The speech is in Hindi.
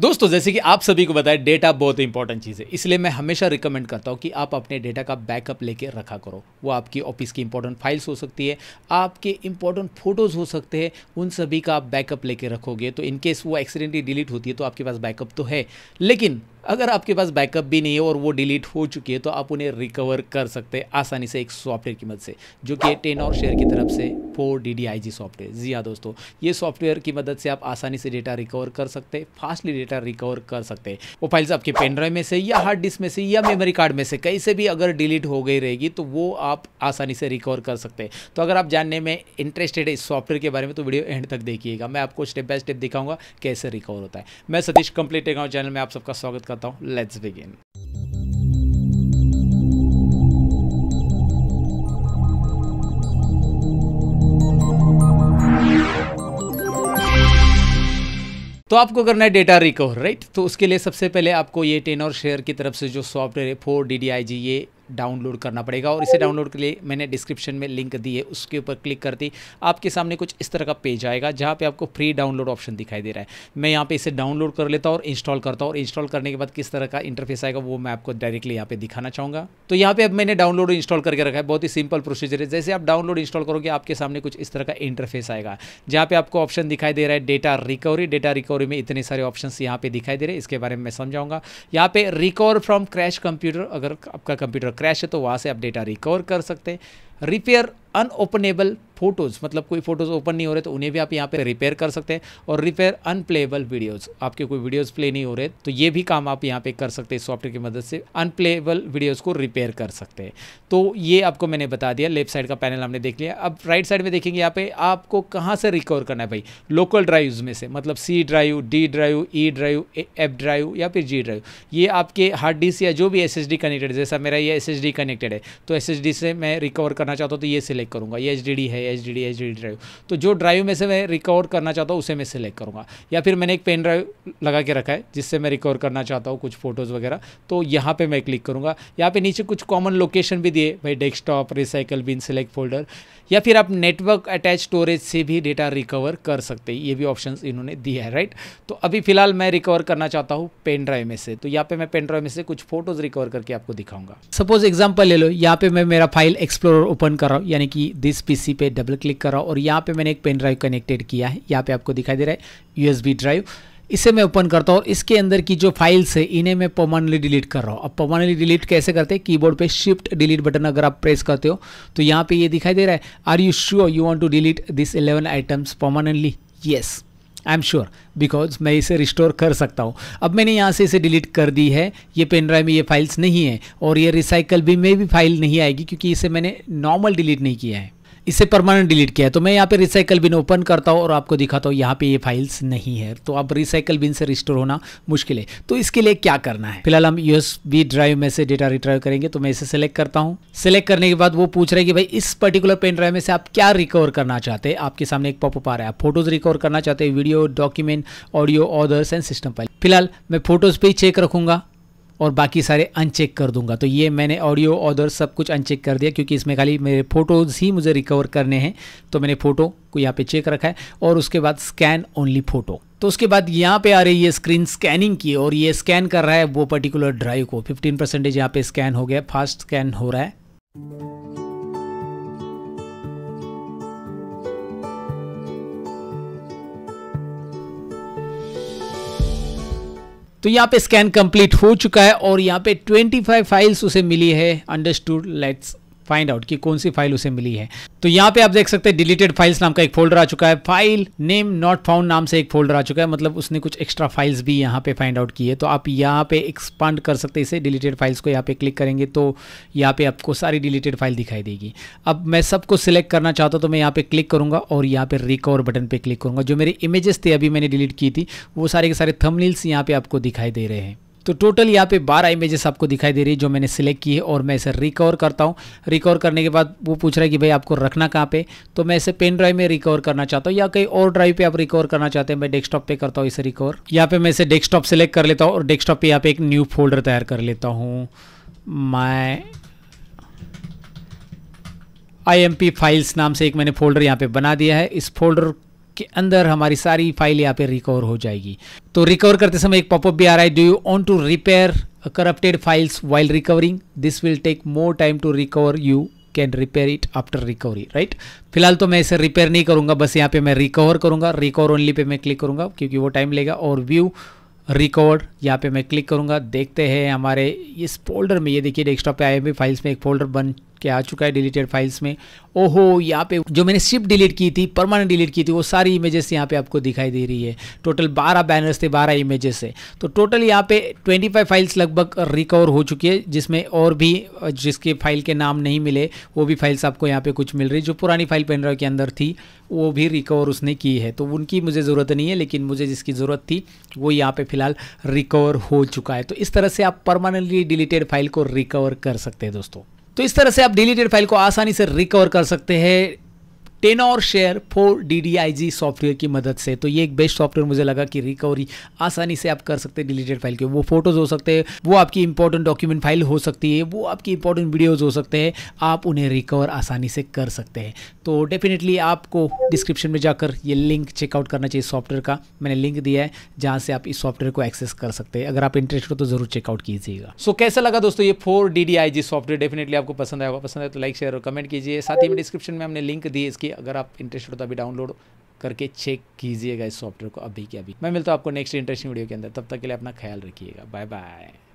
दोस्तों जैसे कि आप सभी को बताएं डेटा बहुत इंपॉर्टेंट चीज़ है इसलिए मैं हमेशा रिकमेंड करता हूँ कि आप अपने डेटा का बैकअप लेके रखा करो वो आपकी ऑफिस की इंपॉर्टेंट फाइल्स हो सकती है आपके इंपॉर्टेंट फोटोज़ हो सकते हैं उन सभी का आप बैकअप लेके रखोगे तो इनकेस वो एक्सीडेंटली डिलीट होती है तो आपके पास बैकअप तो है लेकिन अगर आपके पास बैकअप भी नहीं है और वो डिलीट हो चुकी है तो आप उन्हें रिकवर कर सकते हैं आसानी से एक सॉफ्टवेयर की मदद से जो कि टेन और शेयर की तरफ से फोर डी सॉफ्टवेयर जी हाँ दोस्तों ये सॉफ्टवेयर की मदद से आप आसानी से डेटा रिकवर कर सकते हैं फास्टली डेटा रिकवर कर सकते हैं वो फाइल्स आपके पेन ड्राइव में से या हार्ड डिस्क में से या मेमोरी कार्ड में से कहीं से भी अगर डिलीट हो गई रहेगी तो वो आप आसानी से रिकवर कर सकते हैं तो अगर आप जानने में इंटरेस्टेड है इस सॉफ्टवेयर के बारे में तो वीडियो एंड तक देखिएगा मैं आपको स्टेप बाय स्टेप दिखाऊंगा कैसे रिकवर होता है मैं सतीश कंप्लीट टेक्नॉलॉजी चैनल में आप सबका स्वागत करता हूँ लेट्स बिगिन तो आपको करना है डेटा रिकवर राइट तो उसके लिए सबसे पहले आपको ये टेन और शेयर की तरफ से जो सॉफ्टवेयर है फोर डी ये डाउनलोड करना पड़ेगा और इसे डाउनलोड के लिए मैंने डिस्क्रिप्शन में लिंक दी है उसके ऊपर क्लिक कर दी आपके सामने कुछ इस तरह का पेज आएगा जहाँ पे आपको फ्री डाउनलोड ऑप्शन दिखाई दे रहा है मैं यहाँ पे इसे डाउनलोड कर लेता हूँ और इंस्टॉल करता हूँ और इंस्टॉल करने के बाद किस तरह का इंटरफेस आएगा वो मैं आपको डायरेक्टली यहाँ पे दिखाना चाहूँगा तो यहाँ पे अब मैंने डाउनलोड इंस्टॉल करके रखा है बहुत ही सिंपल प्रोसीजर है जैसे आप डाउनलोड इंस्टॉल करोगे आपके सामने कुछ इस तरह का इंटरफेस आएगा जहाँ पे आपको ऑप्शन दिखाई दे रहा है डेटा रिकवरी डेटा रिकवरी में इतने सारे ऑप्शन यहाँ पे दिखाई दे रहे हैं इसके बारे में मैं समझाऊंगा यहाँ पे रिकवर फ्रॉम क्रैश कंप्यूटर अगर आपका कंप्यूटर क्रैश है तो वहाँ से आप डेटा रिकवर कर सकते हैं रिपेयर अनओपनेबल फोटोज़ मतलब कोई फ़ोटोज़ ओपन नहीं हो रहे तो उन्हें भी आप यहाँ पे रिपेयर कर सकते हैं और रिपेयर अनप्लेबल वीडियोज़ आपके कोई वीडियोज़ प्ले नहीं हो रहे तो ये भी काम आप यहाँ पे कर सकते हैं सॉफ्टवेयर की मदद से अनप्लेबल वीडियोज़ को रिपेयर कर सकते हैं तो ये आपको मैंने बता दिया लेफ्ट साइड का पैनल हमने देख लिया अब राइट साइड में देखेंगे यहाँ पे आपको कहाँ से रिकवर करना है भाई लोकल ड्राइव्स में से मतलब C drive D drive E drive F drive या फिर जी ड्राइव ये आपके हार्ड डिस्क या जो भी एस कनेक्टेड जैसा मेरा ये एस कनेक्टेड है तो एस से मैं रिकवर कर करना चाहता हूँ तो ये सिलेक्ट करूँगा ये एच है एच डी ड्राइव तो जो ड्राइव में से मैं रिकॉर्ड करना चाहता हूँ उसे मैं सिलेक्ट करूँगा या फिर मैंने एक पेन ड्राइव लगा के रखा है जिससे मैं रिकॉर्ड करना चाहता हूँ कुछ फोटोज़ वगैरह तो यहाँ पर मैं क्लिक करूँगा यहाँ पर नीचे कुछ कॉमन लोकेशन भी दिए भाई desktop recycle bin select folder या फिर आप नेटवर्क अटैच स्टोरेज से भी डेटा रिकवर कर सकते हैं ये भी ऑप्शन इन्होंने दिया है राइट तो अभी फिलहाल मैं रिकवर करना चाहता हूँ पेन ड्राइव में से तो यहाँ पे मैं पेन ड्राइव में से कुछ फोटोज रिकवर करके आपको दिखाऊंगा सपोज एग्जाम्पल ले लो यहाँ पे मैं मेरा फाइल एक्सप्लोर ओपन कर रहा हूँ यानी कि दिस पीसी पे डबल क्लिक कर रहा हूँ और यहाँ पे मैंने एक पेन ड्राइव कनेक्टेड किया है यहाँ पे आपको दिखाई दे रहा है यूएसबी ड्राइव इसे मैं ओपन करता हूँ और इसके अंदर की जो फाइल्स है इन्हें मैं पर्मानेंटली डिलीट कर रहा हूँ अब पर्मानेंटली डिलीट कैसे करते हैं कीबोर्ड पे शिफ्ट डिलीट बटन अगर आप प्रेस करते हो तो यहाँ पे ये दिखाई दे रहा है are you sure you want to delete this 11 items permanently yes I am sure because मैं इसे रिस्टोर कर सकता हूँ अब मैंने यहाँ से इसे डिलीट कर दी है ये पेन ड्राइव में ये फाइल्स नहीं है और ये रिसाइकल भी में भी फाइल नहीं आएगी क्योंकि इसे मैंने नॉर्मल डिलीट नहीं किया है इसे परमानेंट डिलीट किया है तो मैं यहाँ पे रिसाइकल बिन ओपन करता हूँ और आपको दिखाता हूँ यहाँ पे ये फाइल्स नहीं है तो अब रिसाइकल बिन से रिस्टोर होना मुश्किल है तो इसके लिए क्या करना है फिलहाल हम बी ड्राइव में से डेटा रिट्राइव करेंगे तो मैं इसे सेलेक्ट करता हूँ सेलेक्ट करने के बाद वो पूछ रहे कि भाई इस पर्टिकुलर पेन ड्राइव में से आप क्या रिकवर करना चाहते हैं आपके सामने एक पॉपअप आ रहा है आप फोटोज रिकवर करना चाहते हैं video document audio orders and system file फिलहाल मैं फोटोज पे ही चेक रखूंगा और बाकी सारे अनचेक कर दूंगा तो ये मैंने ऑडियो ऑदर सब कुछ अनचेक कर दिया क्योंकि इसमें खाली मेरे फ़ोटोज़ ही मुझे रिकवर करने हैं तो मैंने फ़ोटो को यहाँ पे चेक रखा है और उसके बाद स्कैन ओनली फ़ोटो तो उसके बाद यहाँ पे आ रही है स्क्रीन स्कैनिंग की और ये स्कैन कर रहा है वो पर्टिकुलर ड्राइव को फिफ्टीन परसेंटेज यहाँ पे स्कैन हो गया फास्ट स्कैन हो रहा है तो यहाँ पे स्कैन कंप्लीट हो चुका है और यहाँ पे 25 फाइल्स उसे मिली है अंडरस्टूड लेट्स फाइंड आउट कि कौन सी फाइल उसे मिली है तो यहाँ पे आप देख सकते हैं डिलीटेड फाइल्स नाम का एक फोल्डर आ चुका है फाइल नेम नॉट फाउंड नाम से एक फोल्डर आ चुका है मतलब उसने कुछ एक्स्ट्रा फाइल्स भी यहाँ पे फाइंड आउट की है तो आप यहाँ पे एक्सपांड कर सकते हैं इसे डिलीटेड फाइल्स को यहाँ पे क्लिक करेंगे तो यहाँ पे आपको सारी डिलीटेड फाइल दिखाई देगी अब मैं सबको सिलेक्ट करना चाहता हूँ तो मैं यहाँ पे क्लिक करूँगा और यहाँ पे रिकवर बटन पर क्लिक करूँगा जो मेरे इमेजेस थे अभी मैंने डिलीट की थी वो सारे के सारे थमनील्स यहाँ पे आपको दिखाई दे रहे हैं तो टोटल यहाँ पे 12 इमेजेस आपको दिखाई दे रही है जो मैंने सिलेक्ट की है और मैं इसे रिकवर करता हूँ रिकवर करने के बाद वो पूछ रहा है कि भाई आपको रखना कहाँ पे तो मैं इसे पेन ड्राइव में रिकवर करना चाहता हूँ या कहीं और ड्राइव पे आप रिकवर करना चाहते हैं मैं डेस्कटॉप पे करता हूँ इसे रिकवर यहाँ पे मैं इसे डेस्कटॉप सेलेक्ट कर लेता हूँ और डेस्कटॉप पे यहाँ पे एक न्यू फोल्डर तैयार कर लेता हूँ मैं आई फाइल्स नाम से एक मैंने फोल्डर यहाँ पे बना दिया है इस फोल्डर के अंदर हमारी सारी फाइल यहाँ पे रिकवर हो जाएगी तो रिकवर करते समय एक पॉपअप भी आ रहा है do you want to repair corrupted files while recovering this will take more time to recover you can repair it after recovery right फिलहाल तो मैं इसे रिपेयर नहीं करूंगा बस यहाँ पे मैं रिकवर करूंगा रिकवर ओनली पे मैं क्लिक करूंगा क्योंकि वो टाइम लेगा और व्यू रिकॉर्ड यहाँ पे मैं क्लिक करूंगा देखते हैं हमारे इस फोल्डर में ये देखिए डेस्कटॉप पे आई फाइल्स में एक फोल्डर बन क्या आ चुका है डिलीटेड फाइल्स में ओहो यहाँ पे जो मैंने शिप डिलीट की थी परमानेंट डिलीट की थी वो सारी इमेजेस यहाँ पे आपको दिखाई दे रही है टोटल 12 बैनर्स थे 12 इमेजेस है तो टोटल यहाँ पे 25 फाइल्स लगभग रिकवर हो चुकी है जिसमें और भी जिसके फाइल के नाम नहीं मिले वो भी फाइल्स आपको यहाँ पे कुछ मिल रही जो पुरानी फाइल पेनड्राइव के अंदर थी वो भी रिकवर उसने की है तो उनकी मुझे ज़रूरत नहीं है लेकिन मुझे जिसकी ज़रूरत थी वो यहाँ पर फिलहाल रिकवर हो चुका है तो इस तरह से आप परमानेंटली डिलीटेड फाइल को रिकवर कर सकते हैं दोस्तों तो इस तरह से आप डिलीटेड फाइल को आसानी से रिकवर कर सकते हैं और share four D D I G software की मदद से तो ये एक बेस्ट सॉफ्टवेयर मुझे लगा कि रिकवरी आसानी से आप कर सकते हैं डिलीटेड फाइल के वो फोटोज हो सकते हैं वो आपकी इंपॉर्टेंट डॉक्यूमेंट फाइल हो सकती है वो आपकी इंपॉर्टेंट वीडियोज हो सकते हैं आप उन्हें रिकवर आसानी से कर सकते हैं तो डेफिनेटली आपको डिस्क्रिप्शन में जाकर ये लिंक चेकआउट करना चाहिए सॉफ्टवेयर का मैंने लिंक दिया है जहाँ से आप इस सॉफ्टवेयर को एक्सेस कर सकते हैं अगर आप इंटरेस्ट हो तो जरूर चेकआउट कीजिएगा सो so, कैसा लगा दोस्तों ये four D D I G software definitely आपको पसंद आएगा पसंद आए तो लाइक शेयर और कमेंट कीजिए साथ ही में डिस्क्रिप्शन में हमने लिंक दी इसकी देखिए अगर आप इंटरेस्टेड हो तो अभी डाउनलोड करके चेक कीजिएगा इस सॉफ्टवेयर को अभी के अभी मैं मिलता हूँ आपको नेक्स्ट इंटरेस्टिंग वीडियो के अंदर तब तक के लिए अपना ख्याल रखिएगा बाय बाय